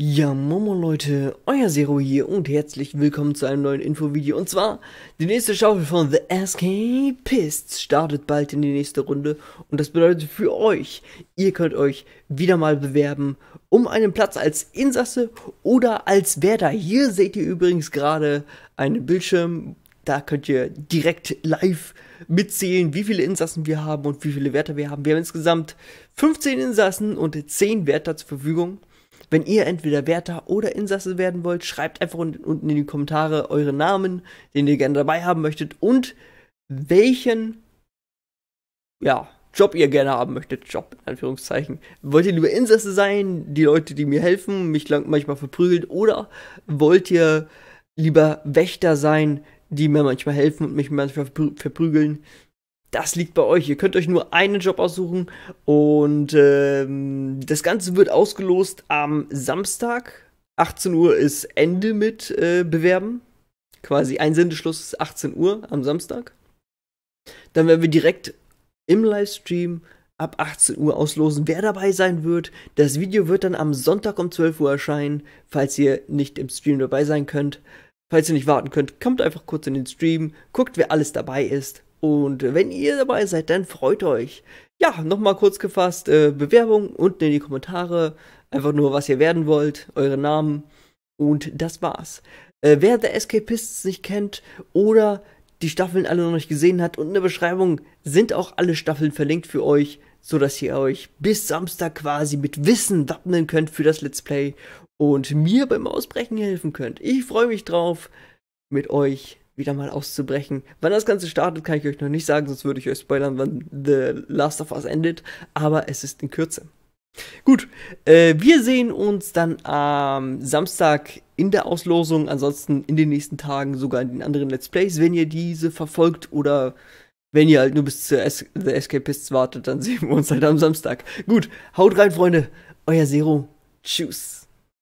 Ja, Momo Leute, euer Zero hier und herzlich willkommen zu einem neuen Infovideo. Und zwar, die nächste Schaufel von The Escapists startet bald in die nächste Runde. Und das bedeutet für euch, ihr könnt euch wieder mal bewerben um einen Platz als Insasse oder als Werder. Hier seht ihr übrigens gerade einen Bildschirm, da könnt ihr direkt live mitzählen, wie viele Insassen wir haben und wie viele Wärter wir haben. Wir haben insgesamt 15 Insassen und 10 Wärter zur Verfügung. Wenn ihr entweder Wärter oder Insasse werden wollt, schreibt einfach unten in die Kommentare euren Namen, den ihr gerne dabei haben möchtet und welchen ja, Job ihr gerne haben möchtet. Job in Anführungszeichen. Wollt ihr lieber Insasse sein, die Leute, die mir helfen, mich manchmal verprügelt oder wollt ihr lieber Wächter sein, die mir manchmal helfen und mich manchmal verprügeln? das liegt bei euch. Ihr könnt euch nur einen Job aussuchen und ähm, das Ganze wird ausgelost am Samstag. 18 Uhr ist Ende mit äh, Bewerben. Quasi Einsendeschluss ist 18 Uhr am Samstag. Dann werden wir direkt im Livestream ab 18 Uhr auslosen, wer dabei sein wird. Das Video wird dann am Sonntag um 12 Uhr erscheinen, falls ihr nicht im Stream dabei sein könnt. Falls ihr nicht warten könnt, kommt einfach kurz in den Stream, guckt, wer alles dabei ist und wenn ihr dabei seid, dann freut euch. Ja, nochmal kurz gefasst, äh, Bewerbung unten in die Kommentare. Einfach nur, was ihr werden wollt, eure Namen. Und das war's. Äh, wer The Escapists nicht kennt oder die Staffeln alle noch nicht gesehen hat, unten in der Beschreibung sind auch alle Staffeln verlinkt für euch, sodass ihr euch bis Samstag quasi mit Wissen wappnen könnt für das Let's Play und mir beim Ausbrechen helfen könnt. Ich freue mich drauf, mit euch wieder mal auszubrechen. Wann das Ganze startet, kann ich euch noch nicht sagen, sonst würde ich euch spoilern, wann The Last of Us endet, aber es ist in Kürze. Gut, äh, wir sehen uns dann am Samstag in der Auslosung, ansonsten in den nächsten Tagen sogar in den anderen Let's Plays, wenn ihr diese verfolgt oder wenn ihr halt nur bis zu es The Escapists wartet, dann sehen wir uns halt am Samstag. Gut, haut rein, Freunde, euer Zero, tschüss.